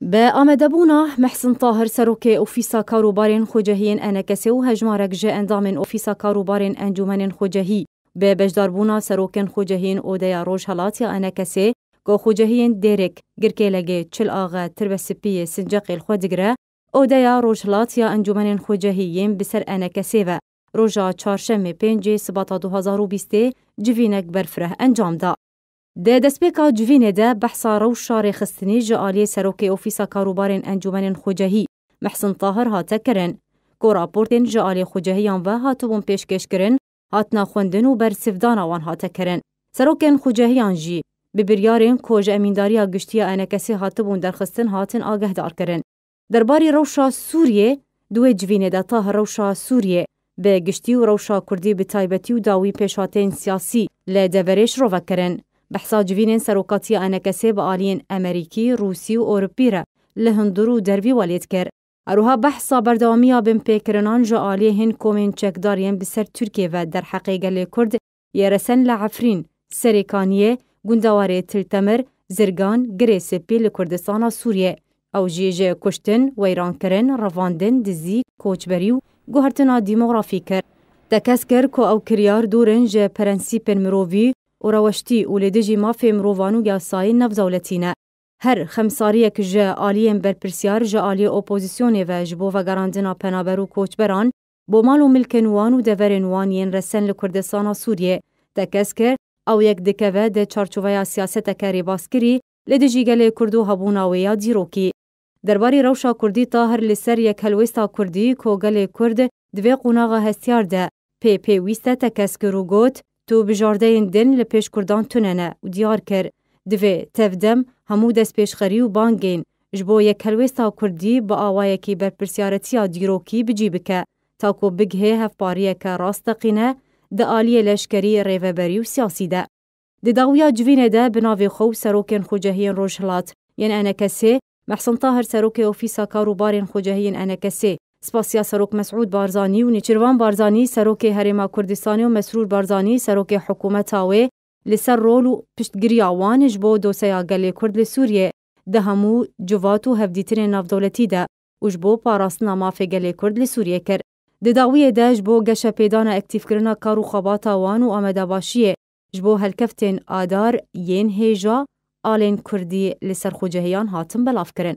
بأمدبونا محسن طاهر سروكي أوفيسا كاروبارين خجهين أنا كسيو هجمارك جاء دامن أوفيسا كاروبارين خوجهي خجهي ببجداربونا سروكن خجهين او ديا هلاتيا أنا كسي گو خوجهین دیرک گرکی لگه چل آغا تربسپی سنجاقی خود گره او دیا روشلات یا انجومن خوجهیین بسر انکسی و روشا چارشم پنج سباتا 2020 جوینک برفره انجام دا. د دسپیکا جوینه ده بحثا روشا رخستنی جالی سروکی اوفیسا کاروبارن أنجومن خوجهی محسن طاهر هاته کرن کو راپورتن جالی خوجهیان و هاتبون پیشکش کرن هاتنا خوندن و بر برسفدانا وان هاته کرن سروکن خوجهیان جی به بریارین کوج امینداریا گشتی انکسی هاتبون درخستن هاتن آگه دار کرن درباری روشا سوریه دوی جوینه ده طاهر روشا سوریه به گشتی و روشا کردی به تایبتی و داوی پیشاتین سیاسی لدورش رو کرن بحساجوینین سروکاتی آنکسی با آلین امریکی، روسی و اوروپی را لهندرو دربي والید کرد. اروها بحثا بردوامیا بن بيكرنان جو آليهن كومين کومین چکدارین بسر تركيا و در حقیقه لی کرد یرسن لعفرین، سریکانیه، تلتمر، زرگان، گریسپی بي کردستان سوريا او جیجه كشتن ويران كرن رواندن، دزي کوچبری و گوهرتنا دیموغرافی کرد. دەکەس کرد کۆ ئەو کریار دوورنج پەرەنسیپێن مرۆڤی وروشتی و لدجی مافی مرووانو یا نف نفزولتینه. هر خمساریک جه آلیم برپرسیار جه آلی اپوزیسیونی و جبو و گراندنا پنابرو کوچبران بو مالو ملکنوان و دورنوان ین رسن لکردستان سوریه دکس کر او یک دکوه ده چارچوه سیاست کاری باسکری لدجی گل کردو هبونا و یا دیروکی. درباری روشا کردی تا هر لسر یک هلوستا کردی کو گل کرد دوی قناغا هستیار ده پی پی ویسته تکس کرو گوت تو بجاردەین دن لە پێش کوردان تونەنە و دیار کرد divê tevdem hemû destpêşxerî û bangên ji bo yekelwêsta Kurdî bi awayekî berpirsyaretiya dîrokî bicî bike ta ku bigihê hevpariyeke rasteqîne di aliyê leşkerî rêveberî û siyasî de. Di dawiya civînê de bi navê xew serokên xwecehiyên Rojhilat yên Enekesê, Mehsin Tahir serokê ofîsa kar û barên xwecehiyên Enekesê سپاسیا سەرۆک مەسعود بارزانانی و نیچروان بارزانانی سەرۆکی هەرێما کوردستانی و مەسرور بارزانانی سەرۆکی حکوومەتاوێ لەسەر ڕۆل و پشتگریاوانش بۆ دۆسەیا گەلێ کورد لە سووریێ دە هەموو جوات و هەفدیترێن ناودەوڵەتیدا وش بۆ پاراستنا مافێ گەلێ کورد لە سووریە کرد دداویە دەش بۆ گەشە پێدانە ئەکتیفکردنا کار و خەباتاوان و ئەمەداباشیە ji bo helkeftên adar yên hêja alên Kurdî li ser xucehiyyan hatin belavkirin.